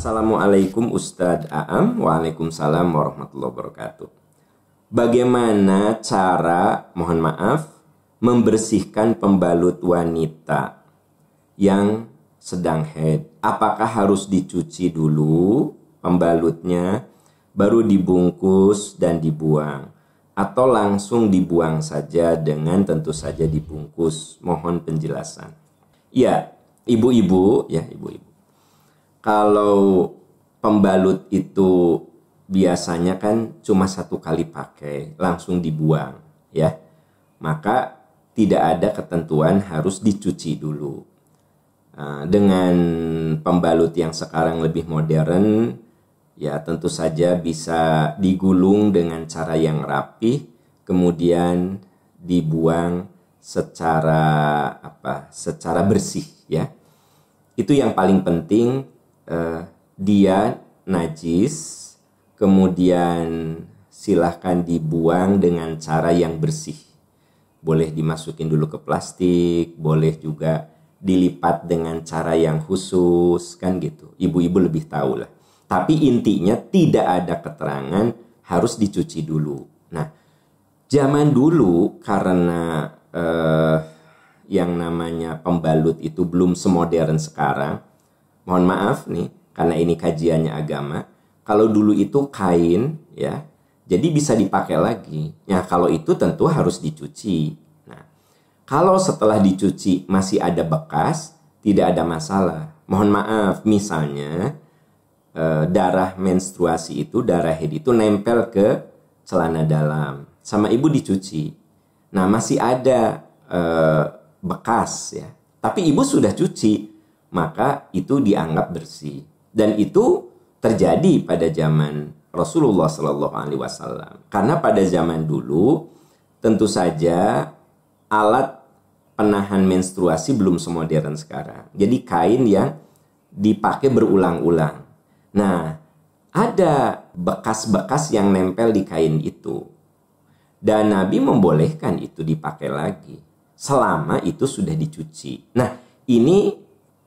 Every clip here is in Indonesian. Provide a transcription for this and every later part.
Assalamualaikum Ustadz Aam Waalaikumsalam warahmatullahi wabarakatuh Bagaimana cara, mohon maaf, membersihkan pembalut wanita yang sedang head? Apakah harus dicuci dulu pembalutnya, baru dibungkus dan dibuang? Atau langsung dibuang saja dengan tentu saja dibungkus? Mohon penjelasan. Ya, ibu-ibu, ya ibu-ibu kalau pembalut itu biasanya kan cuma satu kali pakai langsung dibuang ya maka tidak ada ketentuan harus dicuci dulu nah, dengan pembalut yang sekarang lebih modern ya tentu saja bisa digulung dengan cara yang rapih kemudian dibuang secara apa secara bersih ya itu yang paling penting uh, dia najis kemudian silahkan dibuang dengan cara yang bersih boleh dimasukin dulu ke plastik boleh juga dilipat dengan cara yang khusus kan gitu ibu-ibu lebih tahu lah tapi intinya tidak ada keterangan harus dicuci dulu nah zaman dulu karena eh, yang namanya pembalut itu belum semodern sekarang mohon maaf nih karena ini kajiannya agama kalau dulu itu kain ya jadi bisa dipakai lagi ya kalau itu tentu harus dicuci nah kalau setelah dicuci masih ada bekas tidak ada masalah mohon maaf misalnya e, darah menstruasi itu darah head itu nempel ke celana dalam sama ibu dicuci nah masih ada e, bekas ya tapi ibu sudah cuci maka itu dianggap bersih. Dan itu terjadi pada zaman Rasulullah Shallallahu Alaihi Wasallam. Karena pada zaman dulu tentu saja alat penahan menstruasi belum semodern sekarang. Jadi kain yang dipakai berulang-ulang. Nah, ada bekas-bekas yang nempel di kain itu. Dan Nabi membolehkan itu dipakai lagi selama itu sudah dicuci. Nah, ini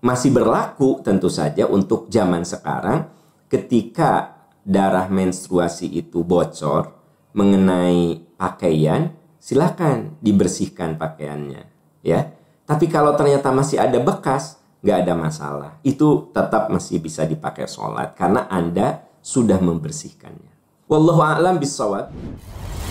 masih berlaku tentu saja untuk zaman sekarang ketika darah menstruasi itu bocor mengenai pakaian silahkan dibersihkan pakaiannya ya tapi kalau ternyata masih ada bekas nggak ada masalah itu tetap masih bisa dipakai sholat karena anda sudah membersihkannya wallahu a'lam bishawab